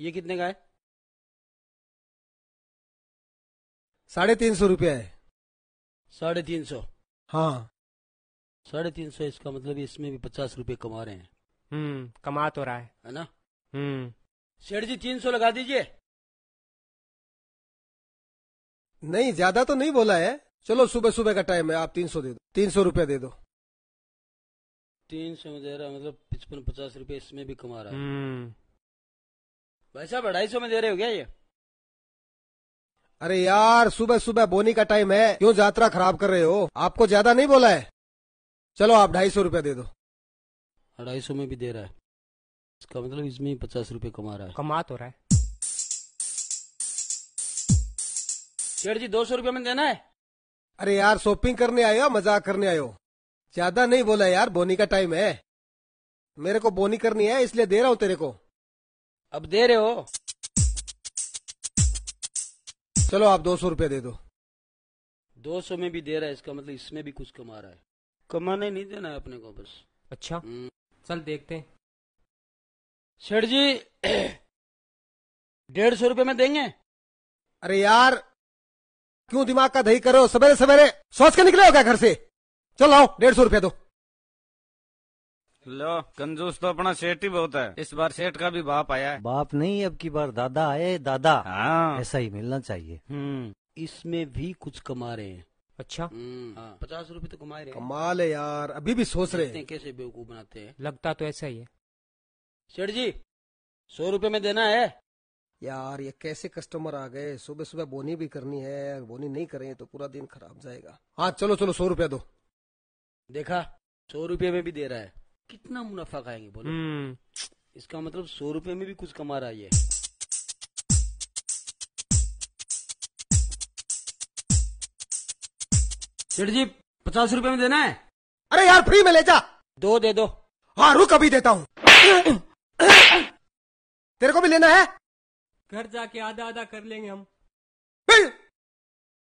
ये कितने का है साढ़े तीन सौ रुपया है साढ़े तीन सौ हाँ साढ़े तीन सौ इसका मतलब इसमें भी पचास रुपए कमा रहे हैं हम्म कमा तो रहा है है ना हम्म सेठ जी तीन सौ लगा दीजिए नहीं ज्यादा तो नहीं बोला है चलो सुबह सुबह का टाइम है आप तीन सौ दे दो तीन सौ रूपया दे दो तीन सौ दे रहा मतलब पचपन पचास रूपये इसमें भी कमा रहा है हम्म। भाई साहब अढ़ाई सौ में दे रहे हो क्या ये अरे यार सुबह सुबह बोनी का टाइम है क्यों यात्रा खराब कर रहे हो आपको ज्यादा नहीं बोला है चलो आप ढाई सौ रूपया दे दो अढ़ाई सौ में भी दे रहा है इसका मतलब इसमें पचास रूपये कमा रहा है कमा तो रहा है शेठ जी दो सौ रूपये में देना है अरे यार शॉपिंग करने आयो मजाक करने आयो ज्यादा नहीं बोला यार बोनी का टाइम है मेरे को बोनी करनी है इसलिए दे रहा हूँ तेरे को अब दे रहे हो चलो आप दो सौ रुपया दे दो दो सौ में भी दे रहा है इसका मतलब इसमें भी कुछ कमा रहा है कमाने नहीं देना है अपने को बस अच्छा हम्म। चल देखते हैं सेठ जी डेढ़ सौ रुपये में देंगे अरे यार क्यों दिमाग का दही करो सवेरे सवेरे सोच के निकले हो क्या घर से चलो आओ डेढ़ सौ रुपया दो लो कंजूस तो अपना सेठ ही बहुत है इस बार सेठ का भी बाप आया है बाप नहीं अब की बार दादा आए दादा हाँ। ऐसा ही मिलना चाहिए हम्म। इसमें भी कुछ कमा रहे हैं अच्छा हम्म, हाँ। पचास रूपए तो कमा रहे हैं कमाल है यार अभी भी सोच रहे हैं कैसे बेवकूफ बनाते हैं लगता तो ऐसा ही है सेठ जी सौ रूपये में देना है यार ये कैसे कस्टमर आ गए सुबह सुबह बोनी भी करनी है बोनी नहीं करें तो पूरा दिन खराब जाएगा हाँ चलो चलो सौ रूपया दो देखा सौ रूपये में भी दे रहा है कितना मुनाफा खाएंगे बोलो हम्म। इसका मतलब सौ रुपए में भी कुछ कमा रहा है सेठ जी पचास रुपए में देना है अरे यार फ्री में ले जा दो दे दो हाँ रुक अभी देता हूँ तेरे को भी लेना है घर जाके आधा आधा कर लेंगे हम